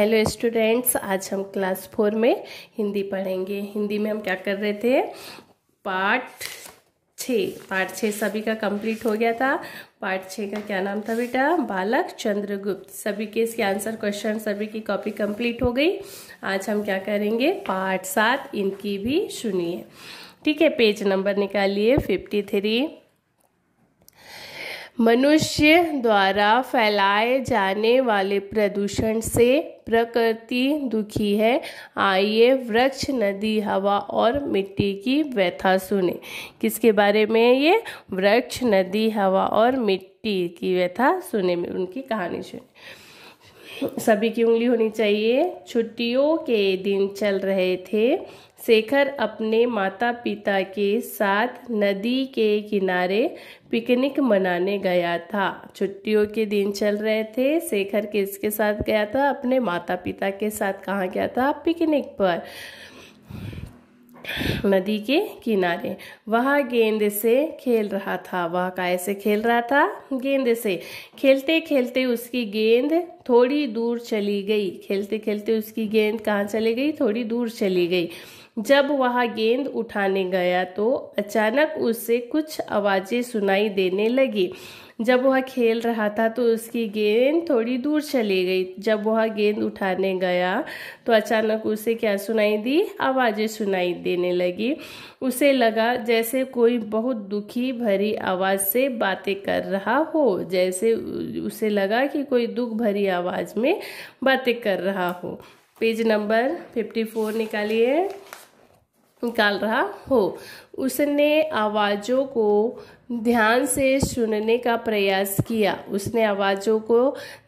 hello students आज हम class four में हिंदी पढ़ेंगे हिंदी में हम क्या कर रहे थे पार्ट छ पार्ट छः सभी का कंप्लीट हो गया था पार्ट छः का क्या नाम था बेटा बालक चंद्रगुप्त सभी के इसके आंसर क्वेश्चन सभी की कॉपी कंप्लीट हो गई आज हम क्या करेंगे पार्ट सात इनकी भी सुनिए ठीक है पेज नंबर निकालिए फिफ्टी थ्री मनुष्य द्वारा फैलाए जाने वाले प्रदूषण से प्रकृति दुखी है आइए वृक्ष नदी हवा और मिट्टी की व्यथा सुने किसके बारे में ये वृक्ष नदी हवा और मिट्टी की व्यथा सुने में उनकी कहानी सुने सभी की उंगली होनी चाहिए छुट्टियों के दिन चल रहे थे शेखर अपने माता पिता के साथ नदी के किनारे पिकनिक मनाने गया था छुट्टियों के दिन चल रहे थे शेखर किसके साथ गया था अपने माता पिता के साथ कहाँ गया था पिकनिक पर नदी के किनारे वह गेंद से खेल रहा था वह काय से खेल रहा था गेंद से खेलते खेलते उसकी गेंद थोड़ी दूर चली गई खेलते खेलते उसकी गेंद कहाँ चली गई थोड़ी दूर चली गई जब वह गेंद उठाने गया तो अचानक उससे कुछ आवाज़ें सुनाई देने लगी जब वह खेल रहा था तो उसकी गेंद थोड़ी दूर चली गई जब वह गेंद उठाने गया तो अचानक उसे क्या सुनाई दी आवाज़ें सुनाई देने लगी उसे लगा जैसे कोई बहुत दुखी भरी आवाज़ से बातें कर रहा हो जैसे उसे लगा कि कोई दुख भरी आवाज़ में बातें कर रहा हो पेज नंबर फिफ्टी फोर निकालिए निकाल रहा हो उसने आवाज़ों को ध्यान से सुनने का प्रयास किया उसने आवाज़ों को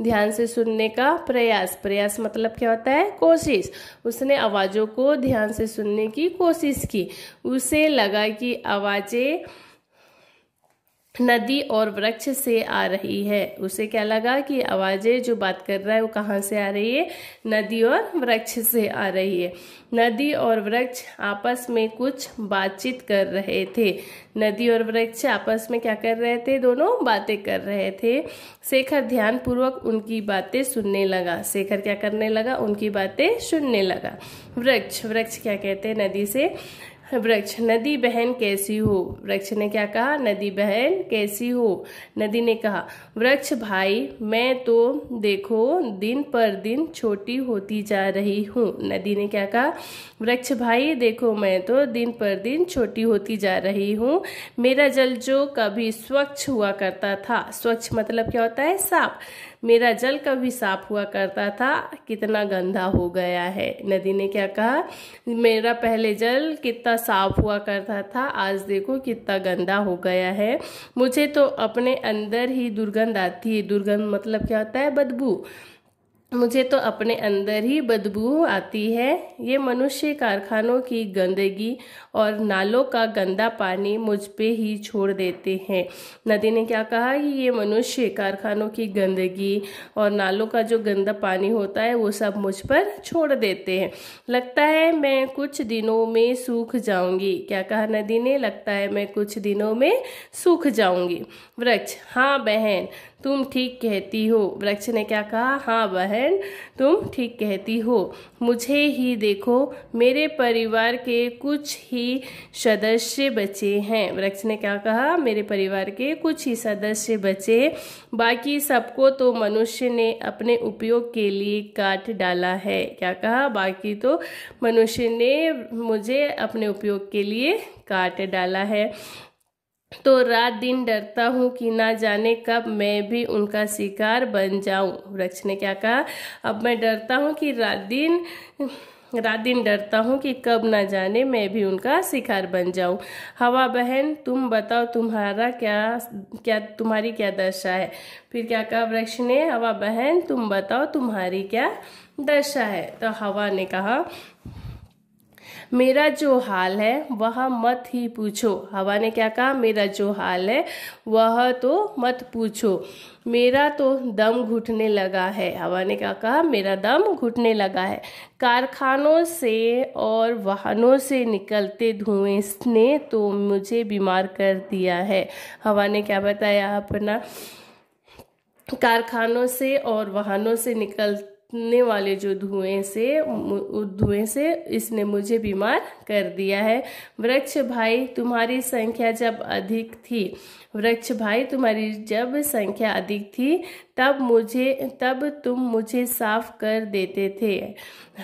ध्यान से सुनने का प्रयास प्रयास मतलब क्या होता है कोशिश उसने आवाज़ों को ध्यान से सुनने की कोशिश की उसे लगा कि आवाज़ें नदी और वृक्ष से आ रही है उसे क्या लगा कि आवाज़ें जो बात कर रहा है वो कहाँ से आ रही है नदी और वृक्ष से आ रही है नदी और वृक्ष आपस में कुछ बातचीत कर रहे थे नदी और वृक्ष आपस में क्या कर रहे थे दोनों बातें कर रहे थे शेखर ध्यानपूर्वक उनकी बातें सुनने लगा शेखर क्या करने लगा उनकी बातें सुनने लगा वृक्ष वृक्ष क्या कहते हैं नदी से वृक्ष नदी बहन कैसी हो वृक्ष ने क्या कहा नदी बहन कैसी हो नदी ने कहा वृक्ष भाई मैं तो देखो दिन पर दिन छोटी होती जा रही हूँ नदी ने क्या कहा वृक्ष भाई देखो मैं तो दिन पर दिन छोटी होती जा रही हूँ मेरा जल जो कभी स्वच्छ हुआ करता था स्वच्छ मतलब क्या होता है साफ मेरा जल कभी साफ हुआ करता था कितना गंदा हो गया है नदी ने क्या कहा मेरा पहले जल कितना साफ हुआ करता था आज देखो कितना गंदा हो गया है मुझे तो अपने अंदर ही दुर्गंध आती है दुर्गंध मतलब क्या होता है बदबू मुझे तो अपने अंदर ही बदबू आती है ये मनुष्य कारखानों की गंदगी और नालों का गंदा पानी मुझ पे ही छोड़ देते हैं नदी ने क्या कहा कि ये मनुष्य कारखानों की गंदगी और नालों का जो गंदा पानी होता है वो सब मुझ पर छोड़ देते हैं लगता है मैं कुछ दिनों में सूख जाऊंगी क्या कहा नदी ने लगता है मैं कुछ दिनों में सूख जाऊंगी वृक्ष हाँ बहन तुम ठीक कहती हो वृक्ष ने क्या कहा हाँ बहन तुम ठीक कहती हो मुझे ही देखो मेरे परिवार के कुछ ही सदस्य बचे हैं वृक्ष ने क्या कहा मेरे परिवार के कुछ ही सदस्य बचे बाकी सबको तो मनुष्य ने अपने उपयोग के लिए काट डाला है क्या कहा बाकी तो मनुष्य ने मुझे अपने उपयोग के लिए काट डाला है तो रात दिन डरता हूँ कि ना जाने कब मैं भी उनका शिकार बन जाऊँ वृक्ष ने क्या कहा अब मैं डरता हूँ कि रात दिन रात दिन डरता हूँ कि कब ना जाने मैं भी उनका शिकार बन जाऊँ हवा बहन तुम बताओ तुम्हारा क्या क्या तुम्हारी क्या दशा है फिर क्या कहा वृक्ष ने हवा बहन तुम बताओ तुम्हारी क्या दशा है तो हवा ने कहा मेरा जो हाल है वह मत ही पूछो हवा ने क्या कहा मेरा जो हाल है वह तो मत पूछो मेरा तो दम घुटने लगा है हवा ने क्या कहा मेरा दम घुटने लगा है कारखानों से और वाहनों से निकलते धुएं ने तो मुझे बीमार कर दिया है हवा ने क्या बताया अपना कारखानों से और वाहनों से निकल ने वाले जो धुएं से धुएं से इसने मुझे बीमार कर दिया है वृक्ष भाई तुम्हारी संख्या जब अधिक थी वृक्ष भाई तुम्हारी जब संख्या अधिक थी तब मुझे तब तुम मुझे साफ कर देते थे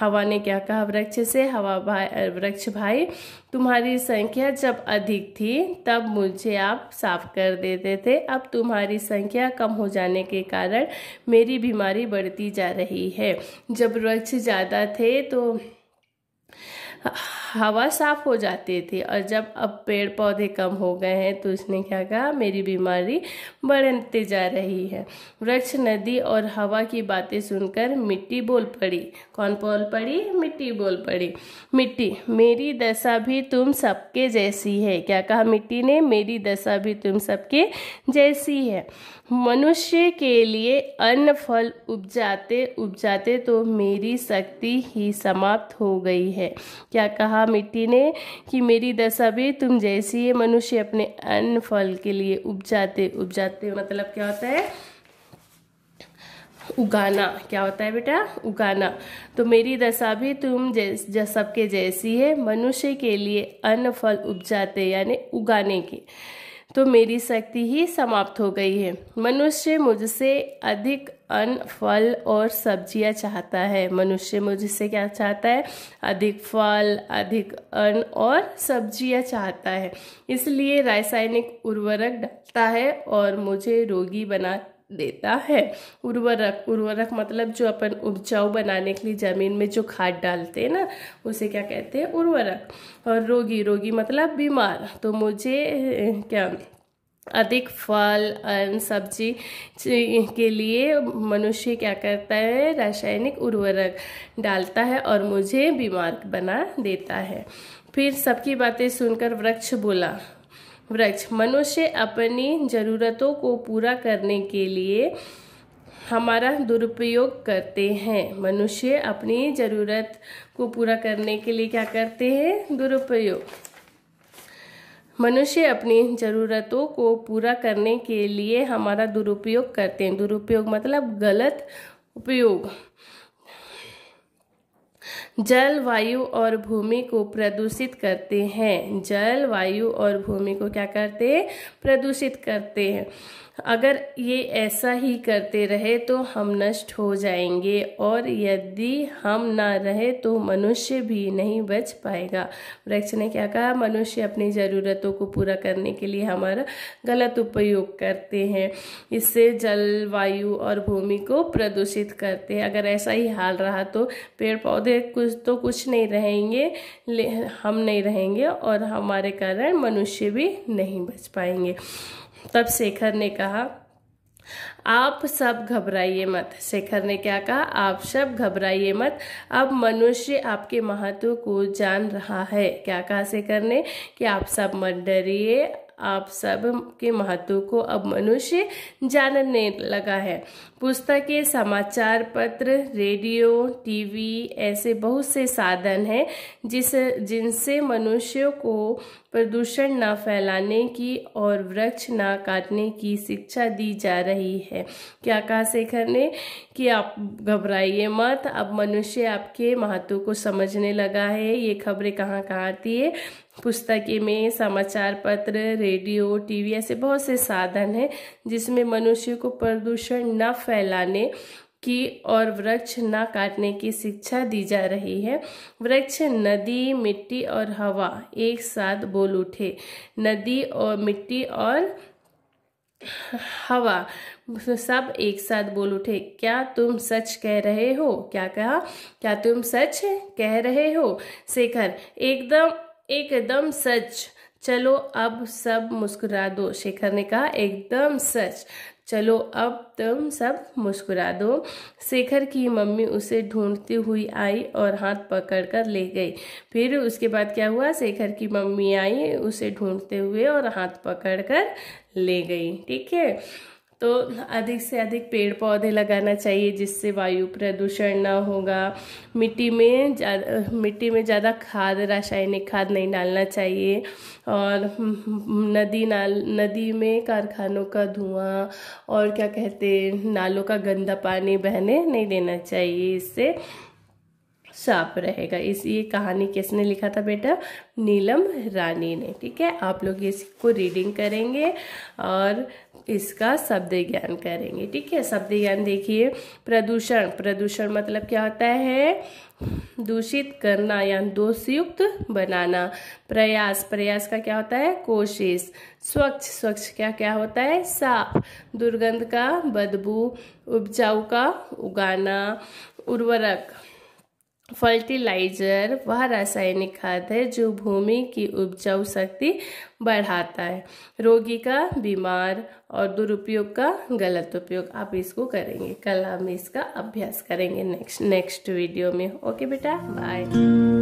हवा ने क्या कहा वृक्ष से हवा भाई वृक्ष भाई तुम्हारी संख्या जब अधिक थी तब मुझे आप साफ कर देते थे अब तुम्हारी संख्या कम हो जाने के कारण मेरी बीमारी बढ़ती जा रही है जब वृक्ष ज़्यादा थे तो हवा साफ हो जाती थी और जब अब पेड़ पौधे कम हो गए हैं तो उसने क्या कहा मेरी बीमारी बढ़ते जा रही है वृक्ष नदी और हवा की बातें सुनकर मिट्टी बोल पड़ी कौन बोल पड़ी मिट्टी बोल पड़ी मिट्टी मेरी दशा भी तुम सबके जैसी है क्या कहा मिट्टी ने मेरी दशा भी तुम सबके जैसी है मनुष्य के लिए अन्न फल उपजाते उपजाते तो मेरी शक्ति ही समाप्त हो गई है क्या कहा मिट्टी ने कि मेरी दशा भी तुम जैसी है मनुष्य अपने अन्न फल के लिए उपजाते उपजाते मतलब क्या होता है उगाना क्या होता है बेटा उगाना तो मेरी दशा भी तुम जैस सबके जैसी है मनुष्य के लिए अन्न फल उपजाते यानी उगाने के तो मेरी शक्ति ही समाप्त हो गई है मनुष्य मुझसे अधिक अन्न फल और सब्जियां चाहता है मनुष्य मुझसे क्या चाहता है अधिक फल अधिक अन्न और सब्जियां चाहता है इसलिए रासायनिक उर्वरक डालता है और मुझे रोगी बना देता है उर्वरक उर्वरक मतलब जो अपन उपजाऊ बनाने के लिए ज़मीन में जो खाद डालते हैं ना उसे क्या कहते हैं उर्वरक और रोगी रोगी मतलब बीमार तो मुझे क्या अधिक फल अन्न सब्जी के लिए मनुष्य क्या करता है रासायनिक उर्वरक डालता है और मुझे बीमार बना देता है फिर सबकी बातें सुनकर वृक्ष बोला वृक्ष मनुष्य अपनी ज़रूरतों को पूरा करने के लिए हमारा दुरुपयोग करते हैं मनुष्य अपनी ज़रूरत को पूरा करने के लिए क्या करते हैं दुरुपयोग मनुष्य अपनी ज़रूरतों को पूरा करने के लिए हमारा दुरुपयोग करते हैं दुरुपयोग मतलब गलत उपयोग जलवायु और भूमि को प्रदूषित करते हैं जलवायु और भूमि को क्या करते हैं प्रदूषित करते हैं अगर ये ऐसा ही करते रहे तो हम नष्ट हो जाएंगे और यदि हम ना रहे तो मनुष्य भी नहीं बच पाएगा वृक्ष ने क्या कहा मनुष्य अपनी ज़रूरतों को पूरा करने के लिए हमारा गलत उपयोग करते हैं इससे जलवायु और भूमि को प्रदूषित करते हैं अगर ऐसा ही हाल रहा तो पेड़ पौधे कुछ तो कुछ नहीं रहेंगे हम नहीं रहेंगे और हमारे कारण मनुष्य भी नहीं बच पाएंगे तब शेखर ने कहा कहा आप सब घबराइए मत शेखर ने क्या कहा आप सब घबराइए मत अब मनुष्य आपके महत्व को जान रहा है क्या कहा शेखर ने कि आप सब मत डरिए आप सब के महत्व को अब मनुष्य जानने लगा है पुस्तकें समाचार पत्र रेडियो टीवी ऐसे बहुत से साधन हैं जिस जिनसे मनुष्यों को प्रदूषण न फैलाने की और वृक्ष न काटने की शिक्षा दी जा रही है क्या कहा शेखर ने कि आप घबराइए मत अब मनुष्य आपके महत्व को समझने लगा है ये खबरें कहाँ कहाँ आती है पुस्तकें में समाचार पत्र रेडियो टीवी ऐसे बहुत से साधन हैं जिसमें मनुष्य को प्रदूषण न फैलाने की और वृक्ष न काटने की शिक्षा दी जा रही है वृक्ष नदी मिट्टी और हवा एक साथ बोल उठे नदी और मिट्टी और हवा सब एक साथ बोल उठे क्या तुम सच कह रहे हो क्या कहा क्या तुम सच कह रहे हो शेखर एकदम एकदम सच चलो अब सब मुस्कुरा दो शेखर ने कहा एकदम सच चलो अब तुम सब मुस्कुरा दो शेखर की मम्मी उसे ढूंढती हुई आई और हाथ पकड़ कर ले गई फिर उसके बाद क्या हुआ शेखर की मम्मी आई उसे ढूंढते हुए और हाथ पकड़ कर ले गई ठीक है तो अधिक से अधिक पेड़ पौधे लगाना चाहिए जिससे वायु प्रदूषण ना होगा मिट्टी में मिट्टी में ज़्यादा खाद रासायनिक खाद नहीं डालना चाहिए और नदी नाल नदी में कारखानों का धुआं और क्या कहते नालों का गंदा पानी बहने नहीं देना चाहिए इससे साफ रहेगा इस ये कहानी किसने लिखा था बेटा नीलम रानी ने ठीक है आप लोग इसको रीडिंग करेंगे और इसका शब्द ज्ञान करेंगे ठीक है शब्द ज्ञान देखिए प्रदूषण प्रदूषण मतलब क्या होता है दूषित करना या दोषयुक्त बनाना प्रयास प्रयास का क्या होता है कोशिश स्वच्छ स्वच्छ क्या क्या होता है साफ दुर्गंध का बदबू उपजाऊ का उगाना उर्वरक फर्टिलाइजर वह रासायनिक खाद है जो भूमि की उपजाऊ शक्ति बढ़ाता है रोगी का बीमार और दुरुपयोग का गलत उपयोग आप इसको करेंगे कल हम इसका अभ्यास करेंगे नेक्स्ट नेक्स्ट वीडियो में ओके बेटा बाय